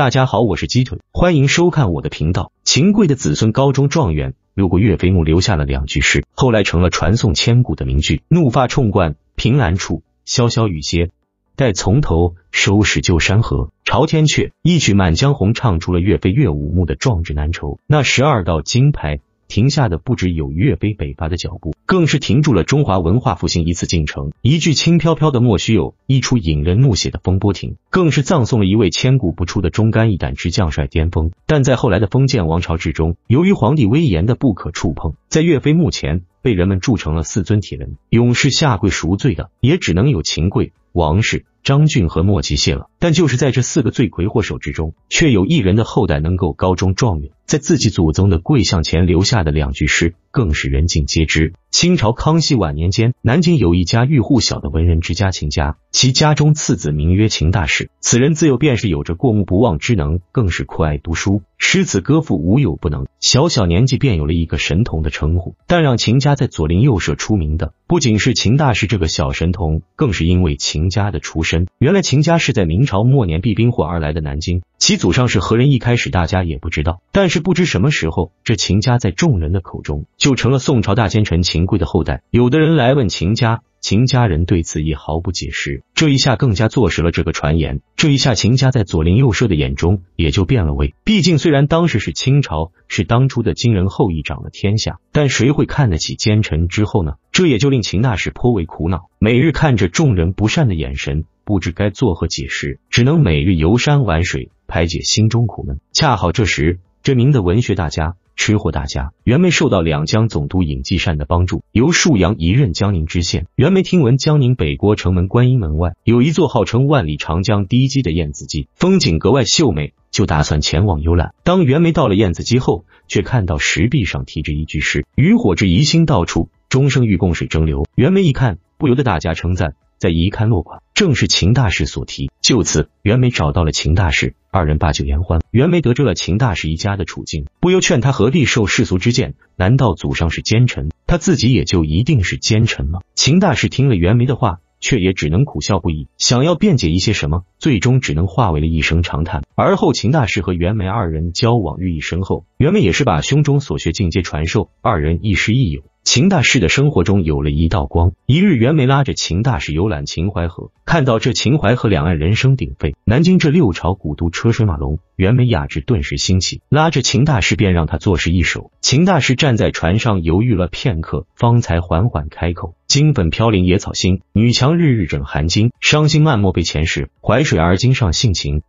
大家好，我是鸡腿，欢迎收看我的频道。秦桧的子孙高中状元，路过岳飞墓留下了两句诗，后来成了传颂千古的名句：怒发冲冠，凭栏处，潇潇雨歇，待从头收拾旧山河，朝天阙。一曲《满江红》唱出了岳飞岳武穆的壮志难酬。那十二道金牌。停下的不止有岳飞北伐的脚步，更是停住了中华文化复兴一次进程。一句轻飘飘的莫须有，一出引人怒血的风波亭，更是葬送了一位千古不出的忠肝义胆之将帅巅峰。但在后来的封建王朝之中，由于皇帝威严的不可触碰，在岳飞墓前。被人们铸成了四尊铁人，勇士下跪赎罪的，也只能有秦桧、王氏、张俊和莫奇谢了。但就是在这四个罪魁祸首之中，却有一人的后代能够高中状元，在自己祖宗的跪像前留下的两句诗。更是人尽皆知。清朝康熙晚年间，南京有一家玉喻户晓的文人之家秦家，其家中次子名曰秦大使，此人自幼便是有着过目不忘之能，更是酷爱读书，诗词歌赋无有不能，小小年纪便有了一个神童的称呼。但让秦家在左邻右舍出名的，不仅是秦大师这个小神童，更是因为秦家的出身。原来秦家是在明朝末年避兵祸而来的南京，其祖上是何人？一开始大家也不知道。但是不知什么时候，这秦家在众人的口中就成了宋朝大奸臣秦桧的后代。有的人来问秦家，秦家人对此也毫不解释。这一下更加坐实了这个传言。这一下，秦家在左邻右舍的眼中也就变了味。毕竟虽然当时是清朝，是当初的金人后裔掌了天下，但谁会看得起奸臣之后呢？这也就令秦大士颇为苦恼，每日看着众人不善的眼神，不知该作何解释，只能每日游山玩水，排解心中苦闷。恰好这时，这名的文学大家、吃货大家袁枚受到两江总督尹继善的帮助，由沭阳一任江宁知县。袁枚听闻江宁北郭城门观音门外有一座号称万里长江第一矶的燕子矶，风景格外秀美，就打算前往游览。当袁枚到了燕子矶后，却看到石壁上题着一句诗：“渔火之疑星到处。”终生欲共水蒸流。袁枚一看，不由得大加称赞。再一看落款，正是秦大师所提。就此，袁枚找到了秦大师，二人把酒言欢。袁枚得知了秦大师一家的处境，不由劝他何必受世俗之见？难道祖上是奸臣，他自己也就一定是奸臣吗？秦大师听了袁枚的话，却也只能苦笑不已，想要辩解一些什么，最终只能化为了一声长叹。而后，秦大师和袁枚二人交往日益深厚，袁枚也是把胸中所学尽皆传授，二人亦师亦友。秦大师的生活中有了一道光。一日，袁枚拉着秦大师游览秦淮河，看到这秦淮河两岸人声鼎沸，南京这六朝古都车水马龙，袁枚雅致顿时兴起，拉着秦大师便让他作诗一首。秦大师站在船上犹豫了片刻，方才缓缓开口：金粉飘零野草心，女强日日枕寒金，伤心漫莫被前世，淮水而今尚性情。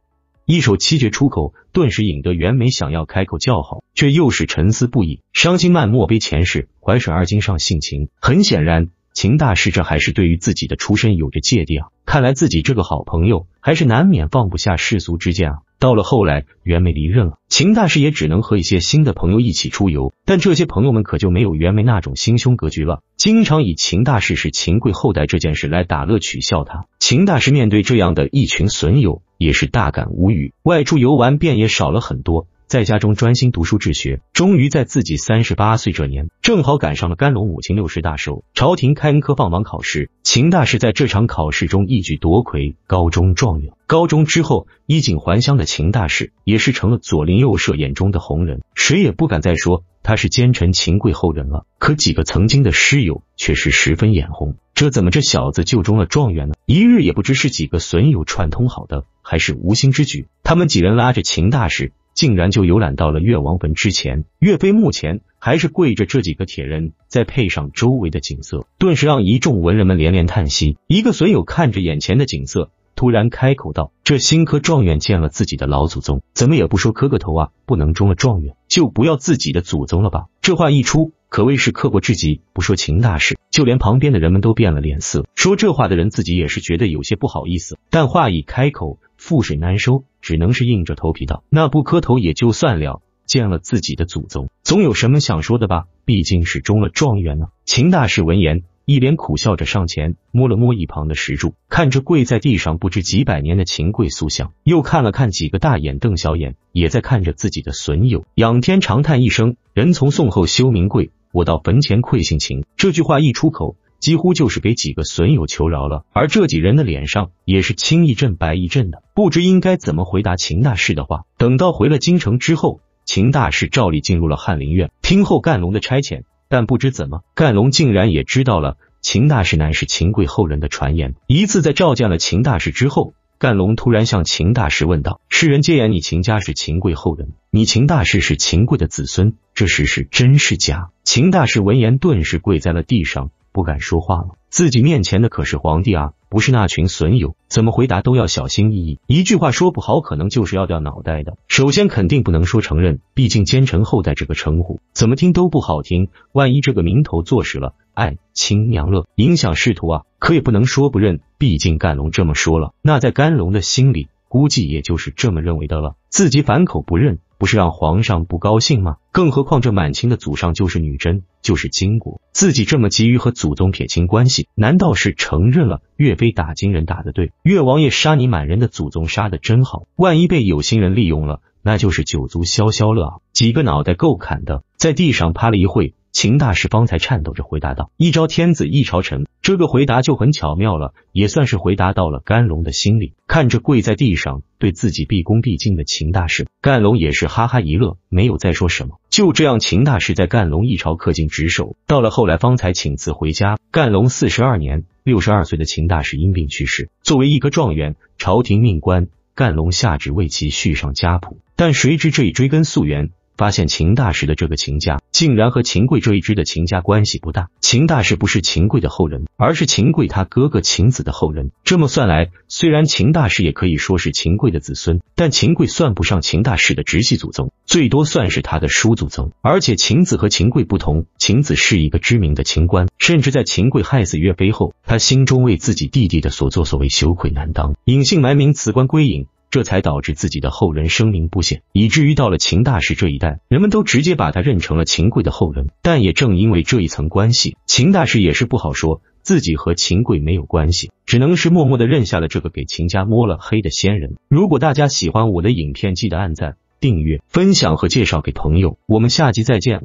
一首七绝出口，顿时引得袁枚想要开口叫好，却又是沉思不已。伤心漫，莫悲前世；淮水二经上，性情。很显然，秦大师这还是对于自己的出身有着芥蒂啊。看来自己这个好朋友还是难免放不下世俗之见啊。到了后来，袁枚离任了，秦大师也只能和一些新的朋友一起出游。但这些朋友们可就没有袁枚那种心胸格局了，经常以秦大师是秦贵后代这件事来打乐取笑他。秦大师面对这样的一群损友。也是大感无语，外出游玩便也少了很多，在家中专心读书治学。终于在自己三十八岁这年，正好赶上了甘隆五亲六十大寿，朝廷开恩科放榜考试，秦大师在这场考试中一举夺魁，高中状元。高中之后，衣锦还乡的秦大师也是成了左邻右舍眼中的红人，谁也不敢再说他是奸臣秦贵后人了。可几个曾经的师友却是十分眼红，这怎么这小子就中了状元呢？一日也不知是几个损友串通好的。还是无心之举。他们几人拉着秦大使，竟然就游览到了越王坟之前。岳飞墓前还是跪着这几个铁人，再配上周围的景色，顿时让一众文人们连连叹息。一个损友看着眼前的景色，突然开口道：“这新科状元见了自己的老祖宗，怎么也不说磕个头啊？不能中了状元，就不要自己的祖宗了吧？”这话一出，可谓是刻薄至极。不说秦大使，就连旁边的人们都变了脸色。说这话的人自己也是觉得有些不好意思，但话一开口。覆水难收，只能是硬着头皮道：“那不磕头也就算了，见了自己的祖宗，总有什么想说的吧？毕竟是中了状元呢。”秦大士闻言，一脸苦笑着上前，摸了摸一旁的石柱，看着跪在地上不知几百年的秦桧塑像，又看了看几个大眼瞪小眼，也在看着自己的损友，仰天长叹一声：“人从宋后修名贵，我到坟前愧姓秦。”这句话一出口。几乎就是给几个损友求饶了，而这几人的脸上也是青一阵白一阵的，不知应该怎么回答秦大师的话。等到回了京城之后，秦大师照例进入了翰林院，听候干龙的差遣。但不知怎么，干龙竟然也知道了秦大师乃是秦贵后人的传言。一次在召见了秦大师之后，干龙突然向秦大师问道：“世人皆言你秦家是秦贵后人，你秦大师是秦贵的子孙，这事是真是假？”秦大师闻言顿时跪在了地上。不敢说话了，自己面前的可是皇帝啊，不是那群损友，怎么回答都要小心翼翼，一句话说不好，可能就是要掉脑袋的。首先肯定不能说承认，毕竟奸臣后代这个称呼，怎么听都不好听，万一这个名头坐实了，哎，亲娘乐，影响仕途啊。可也不能说不认，毕竟甘龙这么说了，那在甘龙的心里，估计也就是这么认为的了，自己反口不认。不是让皇上不高兴吗？更何况这满清的祖上就是女真，就是金国，自己这么急于和祖宗撇清关系，难道是承认了岳飞打金人打的对？岳王爷杀你满人的祖宗杀的真好，万一被有心人利用了，那就是九族消消乐啊，几个脑袋够砍的。在地上趴了一会。秦大师方才颤抖着回答道：“一朝天子一朝臣。”这个回答就很巧妙了，也算是回答到了甘龙的心里。看着跪在地上对自己毕恭毕敬的秦大师，甘龙也是哈哈一乐，没有再说什么。就这样，秦大师在甘龙一朝恪尽职守，到了后来方才请辞回家。甘龙四十二年，六十二岁的秦大师因病去世。作为一个状元、朝廷命官，甘龙下旨为其续上家谱，但谁知这一追根溯源。发现秦大使的这个秦家，竟然和秦桧这一支的秦家关系不大。秦大使不是秦桧的后人，而是秦桧他哥哥秦子的后人。这么算来，虽然秦大使也可以说是秦桧的子孙，但秦桧算不上秦大使的直系祖宗，最多算是他的叔祖宗。而且秦子和秦桧不同，秦子是一个知名的秦官，甚至在秦桧害死岳飞后，他心中为自己弟弟的所作所为羞愧难当，隐姓埋名辞官归隐。这才导致自己的后人声名不显，以至于到了秦大使这一代，人们都直接把他认成了秦桧的后人。但也正因为这一层关系，秦大使也是不好说自己和秦桧没有关系，只能是默默的认下了这个给秦家摸了黑的先人。如果大家喜欢我的影片，记得按赞、订阅、分享和介绍给朋友。我们下期再见。